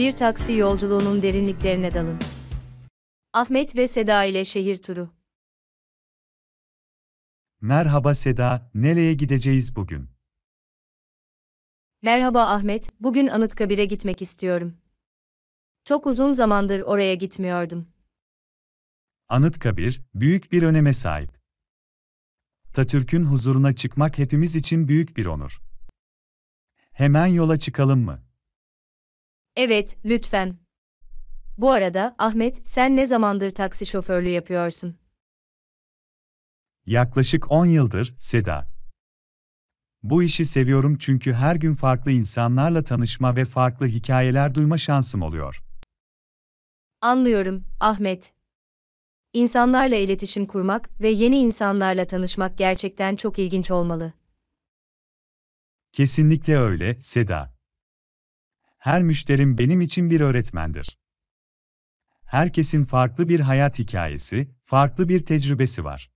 bir taksi yolculuğunun derinliklerine dalın. Ahmet ve Seda ile şehir turu. Merhaba Seda, nereye gideceğiz bugün? Merhaba Ahmet, bugün Anıtkabir'e gitmek istiyorum. Çok uzun zamandır oraya gitmiyordum. Anıtkabir, büyük bir öneme sahip. Atatürk'ün huzuruna çıkmak hepimiz için büyük bir onur. Hemen yola çıkalım mı? Evet, lütfen. Bu arada, Ahmet, sen ne zamandır taksi şoförlüğü yapıyorsun? Yaklaşık 10 yıldır, Seda. Bu işi seviyorum çünkü her gün farklı insanlarla tanışma ve farklı hikayeler duyma şansım oluyor. Anlıyorum, Ahmet. İnsanlarla iletişim kurmak ve yeni insanlarla tanışmak gerçekten çok ilginç olmalı. Kesinlikle öyle, Seda. Her müşterim benim için bir öğretmendir. Herkesin farklı bir hayat hikayesi, farklı bir tecrübesi var.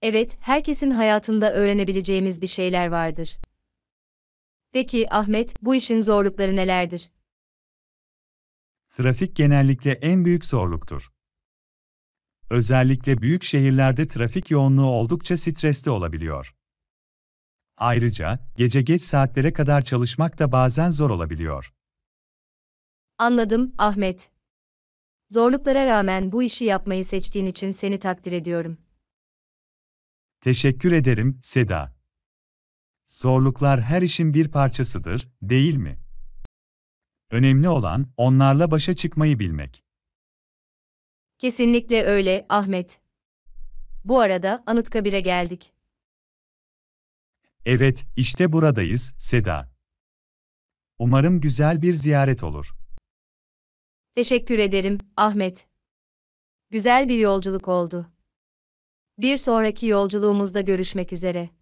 Evet, herkesin hayatında öğrenebileceğimiz bir şeyler vardır. Peki Ahmet, bu işin zorlukları nelerdir? Trafik genellikle en büyük zorluktur. Özellikle büyük şehirlerde trafik yoğunluğu oldukça stresli olabiliyor. Ayrıca, gece geç saatlere kadar çalışmak da bazen zor olabiliyor. Anladım, Ahmet. Zorluklara rağmen bu işi yapmayı seçtiğin için seni takdir ediyorum. Teşekkür ederim, Seda. Zorluklar her işin bir parçasıdır, değil mi? Önemli olan onlarla başa çıkmayı bilmek. Kesinlikle öyle, Ahmet. Bu arada Anıtkabir'e geldik. Evet, işte buradayız, Seda. Umarım güzel bir ziyaret olur. Teşekkür ederim, Ahmet. Güzel bir yolculuk oldu. Bir sonraki yolculuğumuzda görüşmek üzere.